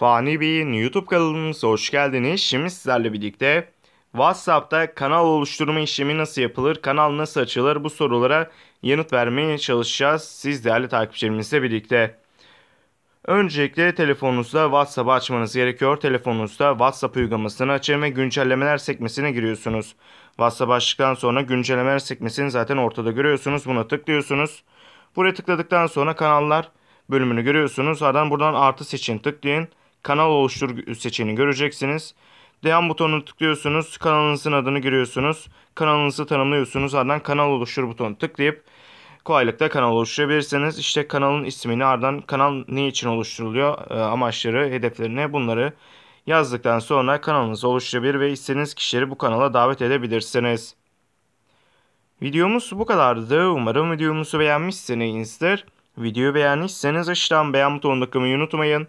Fani Bey'in YouTube kanalımıza hoş geldiniz. Şimdi sizlerle birlikte WhatsApp'ta kanal oluşturma işlemi nasıl yapılır, kanal nasıl açılır bu sorulara yanıt vermeye çalışacağız. Siz değerli takipçilerimizle birlikte. Öncelikle telefonunuzda WhatsApp açmanız gerekiyor. Telefonunuzda WhatsApp uygulamasını açın ve güncellemeler sekmesine giriyorsunuz. WhatsApp açtıktan sonra güncellemeler sekmesini zaten ortada görüyorsunuz. Buna tıklıyorsunuz. Buraya tıkladıktan sonra kanallar bölümünü görüyorsunuz. Ardından buradan artı seçin tıklayın kanal oluştur seçeneğini göreceksiniz. Devam butonunu tıklıyorsunuz. Kanalınızın adını giriyorsunuz. Kanalınızı tanımlıyorsunuz. Ardından kanal oluştur butonunu tıklayıp kolaylıkla kanal oluşturabilirsiniz. İşte kanalın ismini ardından kanal ne için oluşturuluyor e, amaçları, hedeflerine bunları yazdıktan sonra kanalınızı oluşturabilir ve istediğiniz kişileri bu kanala davet edebilirsiniz. Videomuz bu kadardı. Umarım videomuzu beğenmişsinizdir. Videoyu beğendiyseniz aşağıdan beğen butonunu tıklamayı unutmayın.